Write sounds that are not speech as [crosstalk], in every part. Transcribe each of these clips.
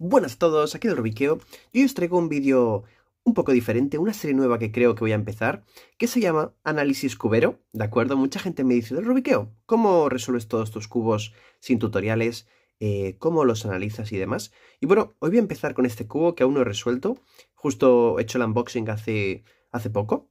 Buenas a todos, aquí el Rubiqueo y hoy os traigo un vídeo un poco diferente, una serie nueva que creo que voy a empezar, que se llama Análisis Cubero, ¿de acuerdo? Mucha gente me dice del Rubiqueo, ¿cómo resuelves todos tus cubos sin tutoriales? Eh, ¿Cómo los analizas y demás? Y bueno, hoy voy a empezar con este cubo que aún no he resuelto, justo he hecho el unboxing hace, hace poco,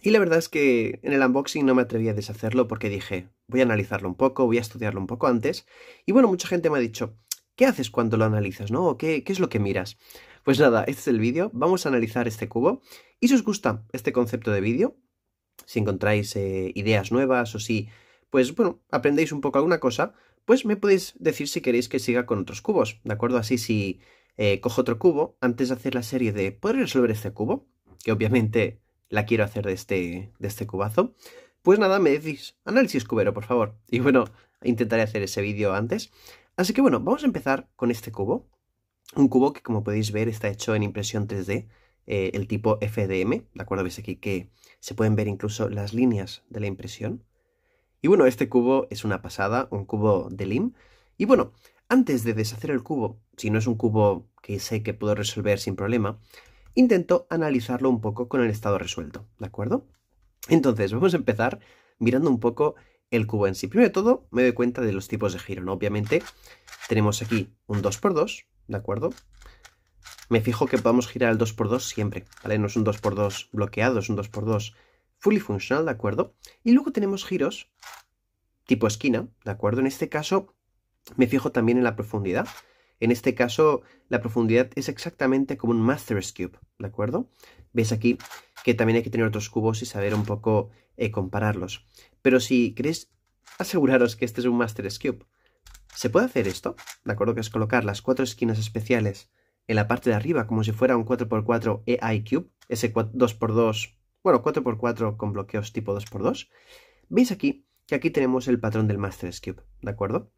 y la verdad es que en el unboxing no me atreví a deshacerlo porque dije, voy a analizarlo un poco, voy a estudiarlo un poco antes. Y bueno, mucha gente me ha dicho, ¿Qué haces cuando lo analizas, no? ¿O qué, es lo que miras? Pues nada, este es el vídeo, vamos a analizar este cubo y si os gusta este concepto de vídeo, si encontráis eh, ideas nuevas o si, pues bueno, aprendéis un poco alguna cosa, pues me podéis decir si queréis que siga con otros cubos, ¿de acuerdo? Así si eh, cojo otro cubo, antes de hacer la serie de poder resolver este cubo? Que obviamente la quiero hacer de este, de este cubazo. Pues nada, me decís, análisis cubero, por favor. Y bueno, intentaré hacer ese vídeo antes. Así que bueno, vamos a empezar con este cubo. Un cubo que como podéis ver está hecho en impresión 3D, eh, el tipo FDM, ¿de acuerdo? Veis aquí que se pueden ver incluso las líneas de la impresión. Y bueno, este cubo es una pasada, un cubo de LIM. Y bueno, antes de deshacer el cubo, si no es un cubo que sé que puedo resolver sin problema, intento analizarlo un poco con el estado resuelto, ¿de acuerdo? Entonces, vamos a empezar mirando un poco el cubo en sí. Primero de todo, me doy cuenta de los tipos de giro, Obviamente, tenemos aquí un 2x2, ¿de acuerdo? Me fijo que podemos girar el 2x2 siempre, ¿vale? No es un 2x2 bloqueado, es un 2x2 fully functional, ¿de acuerdo? Y luego tenemos giros tipo esquina, ¿de acuerdo? En este caso, me fijo también en la profundidad. En este caso, la profundidad es exactamente como un Master's Cube, ¿de acuerdo? Veis aquí que también hay que tener otros cubos y saber un poco eh, compararlos. Pero si queréis aseguraros que este es un Master Cube, ¿se puede hacer esto? De acuerdo que es colocar las cuatro esquinas especiales en la parte de arriba, como si fuera un 4x4 AI Cube, ese 2x2, bueno, 4x4 con bloqueos tipo 2x2. Veis aquí que aquí tenemos el patrón del Master Cube, ¿de acuerdo?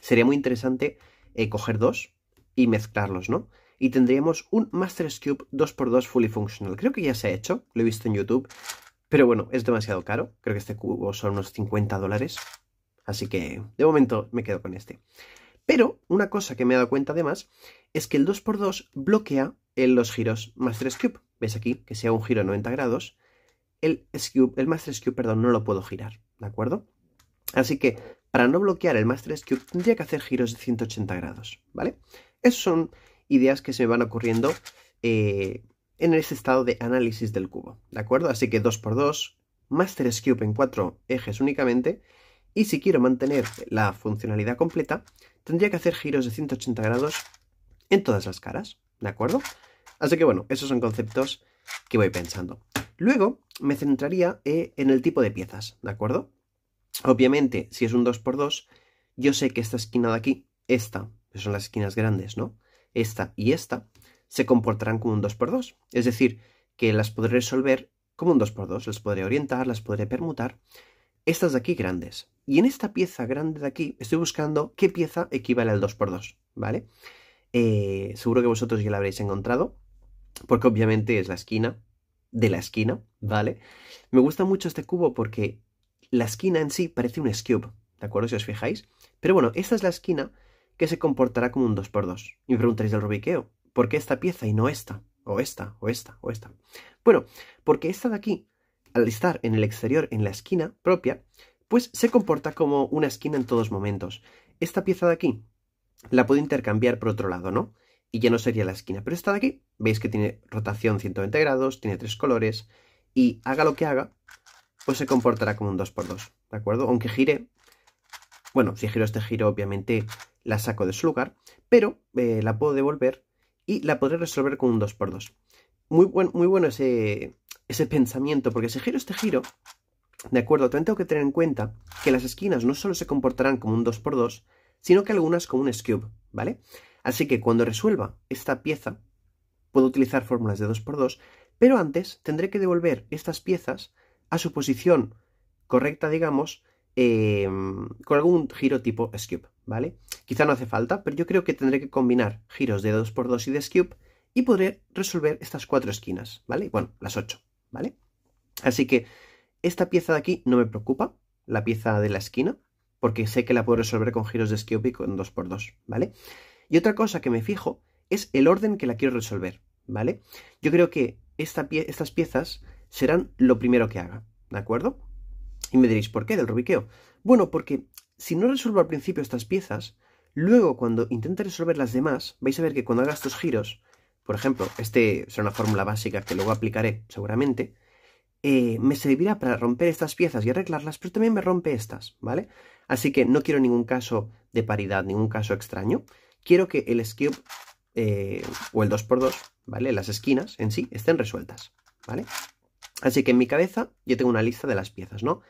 Sería muy interesante eh, coger dos y mezclarlos, ¿no? y tendríamos un Master Cube 2x2 fully functional. Creo que ya se ha hecho, lo he visto en YouTube, pero bueno, es demasiado caro. Creo que este cubo son unos 50 dólares. Así que de momento me quedo con este. Pero una cosa que me he dado cuenta además es que el 2x2 bloquea los giros Master Cube. ¿Ves aquí? Que sea un giro de 90 grados. El, el Master Cube, perdón, no lo puedo girar. ¿De acuerdo? Así que para no bloquear el Master Cube tendría que hacer giros de 180 grados. ¿Vale? Esas son ideas que se me van ocurriendo eh, en ese estado de análisis del cubo, ¿de acuerdo? Así que 2 x 2 Master tres en 4 ejes únicamente, y si quiero mantener la funcionalidad completa, tendría que hacer giros de 180 grados en todas las caras, ¿de acuerdo? Así que bueno, esos son conceptos que voy pensando. Luego me centraría eh, en el tipo de piezas, ¿de acuerdo? Obviamente, si es un 2x2, yo sé que esta esquina de aquí, esta, que son las esquinas grandes, ¿no? Esta y esta, se comportarán como un 2x2. Es decir, que las podré resolver como un 2x2, las podré orientar, las podré permutar. Estas de aquí grandes. Y en esta pieza grande de aquí estoy buscando qué pieza equivale al 2x2, ¿vale? Eh, seguro que vosotros ya la habréis encontrado, porque obviamente es la esquina de la esquina, ¿vale? Me gusta mucho este cubo porque la esquina en sí parece un e, ¿de acuerdo? Si os fijáis. Pero bueno, esta es la esquina que se comportará como un 2x2. Y me preguntaréis del rubiqueo. ¿Por qué esta pieza y no esta? O esta, o esta, o esta. Bueno, porque esta de aquí, al estar en el exterior, en la esquina propia, pues se comporta como una esquina en todos momentos. Esta pieza de aquí la puedo intercambiar por otro lado, ¿no? Y ya no sería la esquina. Pero esta de aquí, veis que tiene rotación 120 grados, tiene tres colores, y haga lo que haga, pues se comportará como un 2x2, ¿de acuerdo? Aunque gire, bueno, si giro este giro, obviamente la saco de su lugar, pero eh, la puedo devolver y la podré resolver con un 2x2. Muy, buen, muy bueno ese, ese pensamiento, porque si giro este giro, de acuerdo, también tengo que tener en cuenta que las esquinas no solo se comportarán como un 2x2, sino que algunas como un skew, ¿vale? Así que cuando resuelva esta pieza, puedo utilizar fórmulas de 2x2, pero antes tendré que devolver estas piezas a su posición correcta, digamos, Em, con algún giro tipo skew, ¿vale? Quizá no hace falta, pero yo creo que tendré que combinar giros de 2x2 y de skew y podré resolver estas cuatro esquinas, ¿vale? Bueno, las ocho, ¿vale? Así que esta pieza de aquí no me preocupa, la pieza de la esquina, porque sé que la puedo resolver con giros de skew y con 2x2, ¿vale? Y otra cosa que me fijo es el orden que la quiero resolver, ¿vale? Yo creo que esta estas piezas serán lo primero que haga, ¿de acuerdo? Y me diréis, ¿por qué del rubiqueo? Bueno, porque si no resuelvo al principio estas piezas, luego cuando intente resolver las demás, vais a ver que cuando haga estos giros, por ejemplo, este será una fórmula básica que luego aplicaré seguramente, eh, me servirá para romper estas piezas y arreglarlas, pero también me rompe estas, ¿vale? Así que no quiero ningún caso de paridad, ningún caso extraño. Quiero que el skip eh, o el 2x2, ¿vale? Las esquinas en sí estén resueltas, ¿vale? Así que en mi cabeza yo tengo una lista de las piezas, ¿no?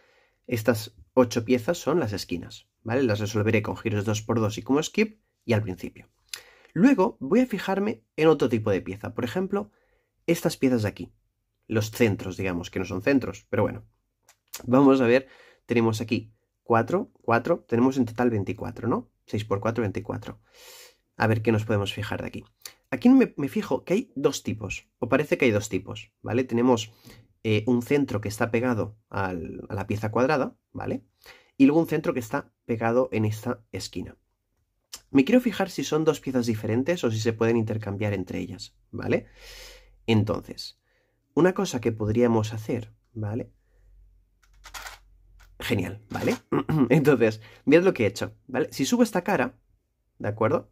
Estas ocho piezas son las esquinas, ¿vale? Las resolveré con giros 2x2 y como skip y al principio. Luego voy a fijarme en otro tipo de pieza, por ejemplo, estas piezas de aquí, los centros, digamos, que no son centros, pero bueno. Vamos a ver, tenemos aquí 4, 4, tenemos en total 24, ¿no? 6 por 4, 24. A ver qué nos podemos fijar de aquí. Aquí me, me fijo que hay dos tipos, o parece que hay dos tipos, ¿vale? Tenemos eh, un centro que está pegado a la pieza cuadrada, ¿vale? Y luego un centro que está pegado en esta esquina. Me quiero fijar si son dos piezas diferentes o si se pueden intercambiar entre ellas, ¿vale? Entonces, una cosa que podríamos hacer, ¿vale? Genial, ¿vale? [clears throat] Entonces, mirad lo que he hecho, ¿vale? Si subo esta cara, ¿de acuerdo?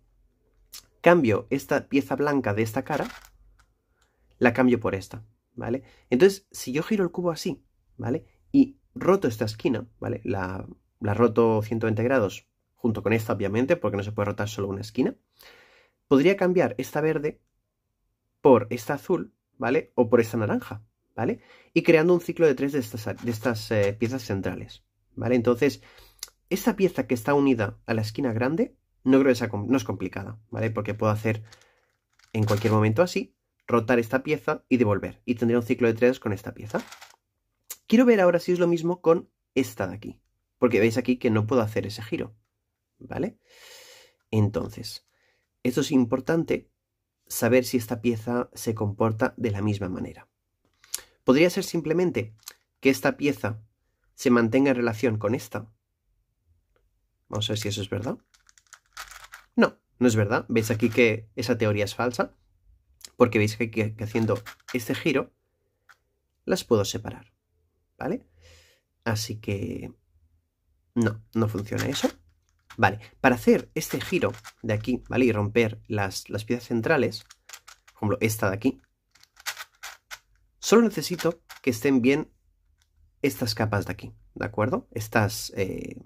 Cambio esta pieza blanca de esta cara, la cambio por esta, ¿vale? Entonces, si yo giro el cubo así, ¿vale? Y roto esta esquina, ¿vale? La, la roto 120 grados junto con esta, obviamente, porque no se puede rotar solo una esquina. Podría cambiar esta verde por esta azul, ¿vale? O por esta naranja, ¿vale? Y creando un ciclo de tres de estas, de estas eh, piezas centrales, ¿vale? Entonces, esta pieza que está unida a la esquina grande, no creo que no es complicada, ¿vale? Porque puedo hacer en cualquier momento así, rotar esta pieza y devolver. Y tendría un ciclo de tres con esta pieza. Quiero ver ahora si es lo mismo con esta de aquí. Porque veis aquí que no puedo hacer ese giro. ¿Vale? Entonces, esto es importante saber si esta pieza se comporta de la misma manera. Podría ser simplemente que esta pieza se mantenga en relación con esta. Vamos a ver si eso es verdad. No, no es verdad. Veis aquí que esa teoría es falsa porque veis que, haciendo este giro las puedo separar, ¿vale? Así que no, no funciona eso. Vale, para hacer este giro de aquí, ¿vale? Y romper las, piezas centrales, por ejemplo, esta de aquí, solo necesito que estén bien estas capas de aquí, ¿de acuerdo? Estas, eh,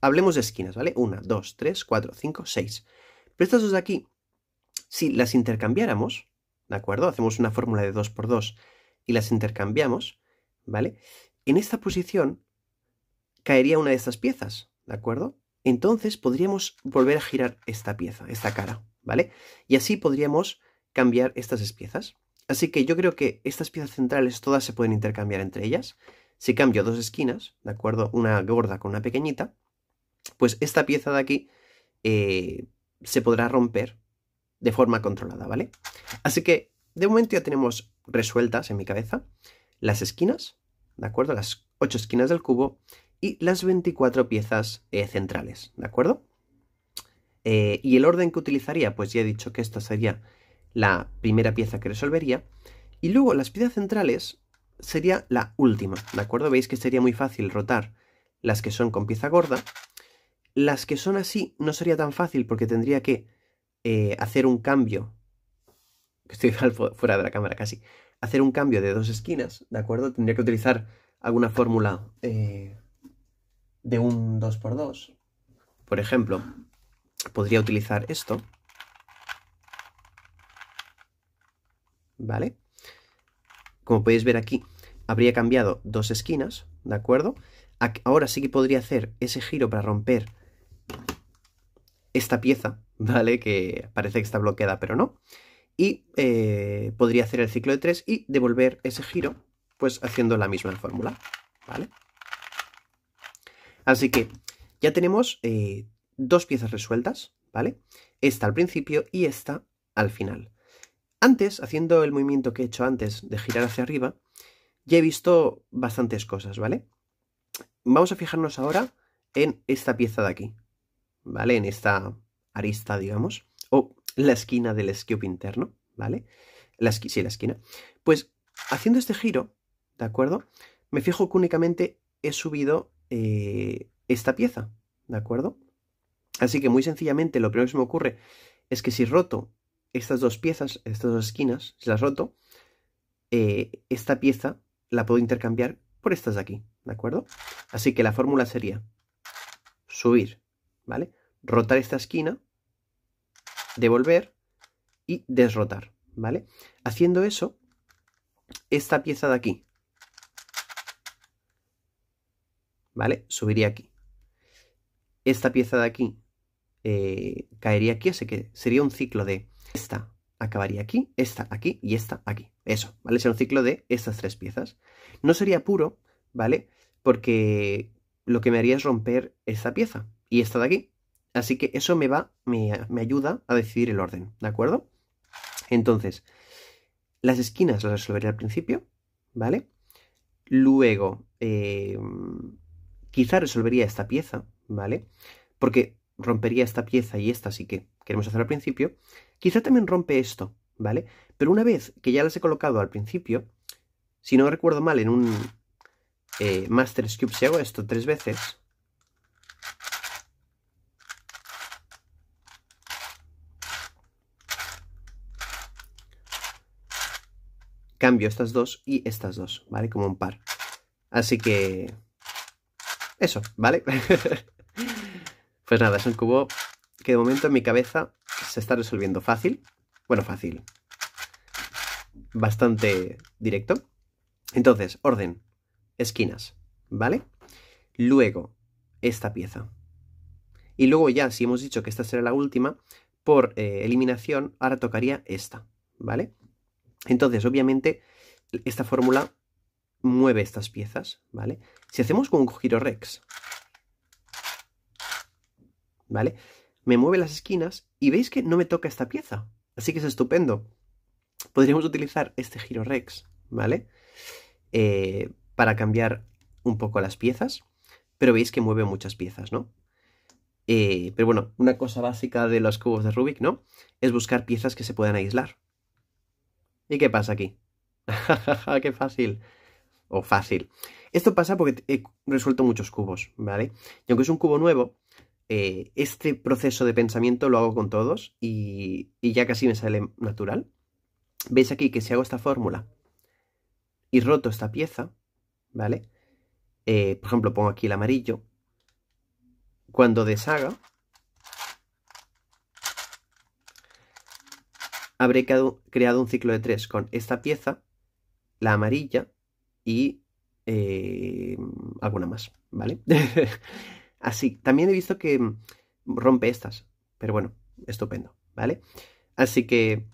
hablemos de esquinas, ¿vale? Una, dos, tres, cuatro, cinco, seis. Pero estas dos de aquí si las intercambiáramos, ¿de acuerdo? Hacemos una fórmula de 2 por 2 y las intercambiamos, ¿vale? En esta posición caería una de estas piezas, ¿de acuerdo? Entonces podríamos volver a girar esta pieza, esta cara, ¿vale? Y así podríamos cambiar estas piezas. Así que yo creo que estas piezas centrales todas se pueden intercambiar entre ellas. Si cambio dos esquinas, ¿de acuerdo? Una gorda con una pequeñita, pues esta pieza de aquí eh, se podrá romper de forma controlada, ¿vale? Así que de momento ya tenemos resueltas en mi cabeza las esquinas, ¿de acuerdo? Las ocho esquinas del cubo y las 24 piezas eh, centrales, ¿de acuerdo? Eh, y el orden que utilizaría, pues ya he dicho que esta sería la primera pieza que resolvería. Y luego las piezas centrales sería la última, ¿de acuerdo? Veis que sería muy fácil rotar las que son con pieza gorda. Las que son así no sería tan fácil porque tendría que eh, hacer un cambio, estoy [laughs] fuera de la cámara casi, hacer un cambio de dos esquinas, ¿de acuerdo? Tendría que utilizar alguna fórmula eh, de un 2x2. Por ejemplo, podría utilizar esto. ¿Vale? Como podéis ver aquí, habría cambiado dos esquinas, ¿de acuerdo? Ahora sí que podría hacer ese giro para romper esta pieza, ¿vale? Que parece que está bloqueada, pero no. Y eh, podría hacer el ciclo de 3 y devolver ese giro, pues haciendo la misma fórmula, ¿vale? Así que ya tenemos eh, dos piezas resueltas, ¿vale? Esta al principio y esta al final. Antes, haciendo el movimiento que he hecho antes de girar hacia arriba, ya he visto bastantes cosas, ¿vale? Vamos a fijarnos ahora en esta pieza de aquí, ¿vale? En esta arista, digamos, o la esquina del esquiope interno, ¿vale? La sí, la esquina. Pues haciendo este giro, ¿de acuerdo? Me fijo que únicamente he subido eh, esta pieza, ¿de acuerdo? Así que muy sencillamente lo primero que se me ocurre es que si roto estas dos piezas, estas dos esquinas, si las roto, eh, esta pieza la puedo intercambiar por estas de aquí, ¿de acuerdo? Así que la fórmula sería subir, ¿vale? Rotar esta esquina devolver y desrotar, ¿vale? Haciendo eso, esta pieza de aquí, ¿vale? Subiría aquí. Esta pieza de aquí eh, caería aquí, así que sería un ciclo de esta acabaría aquí, esta aquí y esta aquí. Eso, ¿vale? Sería un ciclo de estas tres piezas. No sería puro, ¿vale? Porque lo que me haría es romper esta pieza y esta de aquí, Así que eso me va, me, ayuda a decidir el orden, ¿de acuerdo? Entonces, las esquinas las resolvería al principio, ¿vale? Luego, eh, quizá resolvería esta pieza, ¿vale? Porque rompería esta pieza y esta, así que queremos hacer al principio. Quizá también rompe esto, ¿vale? Pero una vez que ya las he colocado al principio, si no recuerdo mal, en un Master eh, Master's Cube, si hago esto tres veces, cambio estas dos y estas dos, ¿vale? Como un par. Así que... Eso, ¿vale? [laughs] pues nada, es un cubo que de momento en mi cabeza se está resolviendo fácil. Bueno, fácil. Bastante directo. Entonces, orden. Esquinas, ¿vale? Luego, esta pieza. Y luego ya, si hemos dicho que esta será la última, por eh, eliminación, ahora tocaría esta, ¿vale? Entonces, obviamente, esta fórmula mueve estas piezas, ¿vale? Si hacemos con un giro rex, ¿vale? Me mueve las esquinas y veis que no me toca esta pieza. Así que es estupendo. Podríamos utilizar este giro rex, ¿vale? Eh, para cambiar un poco las piezas. Pero veis que mueve muchas piezas, ¿no? Eh, pero bueno, una cosa básica de los cubos de Rubik, ¿no? Es buscar piezas que se puedan aislar. ¿Y qué pasa aquí? [laughs] ¡Qué fácil! O fácil. Esto pasa porque he resuelto muchos cubos, ¿vale? Y aunque es un cubo nuevo, eh, este proceso de pensamiento lo hago con todos y, ya casi me sale natural. Veis aquí que si hago esta fórmula y roto esta pieza, ¿vale? Eh, por ejemplo, pongo aquí el amarillo. Cuando deshaga, habré creado, un ciclo de tres con esta pieza, la amarilla y eh, alguna más, ¿vale? [laughs] Así, también he visto que mm, rompe estas, pero bueno, estupendo, ¿vale? Así que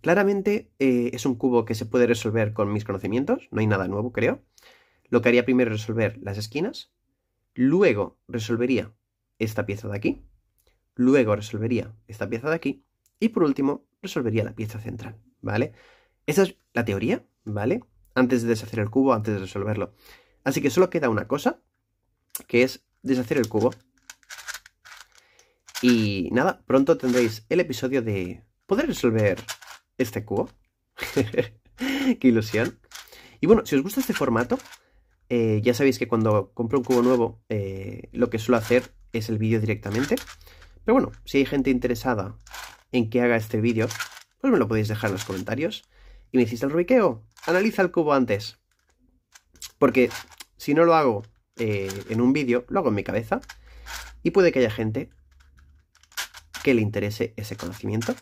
claramente eh, es un cubo que se puede resolver con mis conocimientos, no hay nada nuevo, creo. Lo que haría primero es resolver las esquinas, luego resolvería esta pieza de aquí, luego resolvería esta pieza de aquí, y por último, resolvería la pieza central, ¿vale? Esa es la teoría, ¿vale? Antes de deshacer el cubo, antes de resolverlo. Así que solo queda una cosa, que es deshacer el cubo. Y nada, pronto tendréis el episodio de poder resolver este cubo. [laughs] ¡Qué ilusión! Y bueno, si os gusta este formato, eh, ya sabéis que cuando compro un cubo nuevo, eh, lo que suelo hacer es el vídeo directamente. Pero bueno, si hay gente interesada en que haga este vídeo, pues me lo podéis dejar en los comentarios. Y me hiciste el rubiqueo. Analiza el cubo antes. Porque si no lo hago eh, en un vídeo, lo hago en mi cabeza. Y puede que haya gente que le interese ese conocimiento.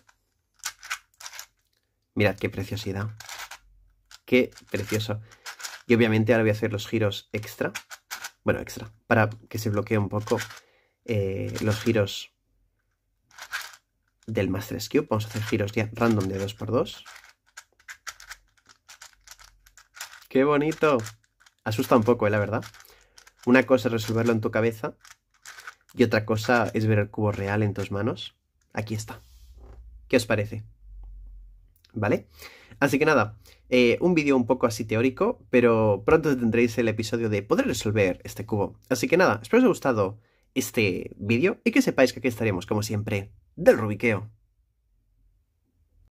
Mirad qué preciosidad. Qué precioso. Y obviamente ahora voy a hacer los giros extra. Bueno, extra. Para que se bloquee un poco eh, los giros del Master cube. Vamos a hacer giros random de 2x2. ¡Qué bonito! Asusta un poco, eh, La verdad. Una cosa es resolverlo en tu cabeza y otra cosa es ver el cubo real en tus manos. Aquí está. ¿Qué os parece? ¿Vale? Así que nada, eh, un vídeo un poco así teórico, pero pronto tendréis el episodio de poder resolver este cubo. Así que nada, espero os haya gustado este vídeo y que sepáis que aquí estaremos como siempre del rubiqueo.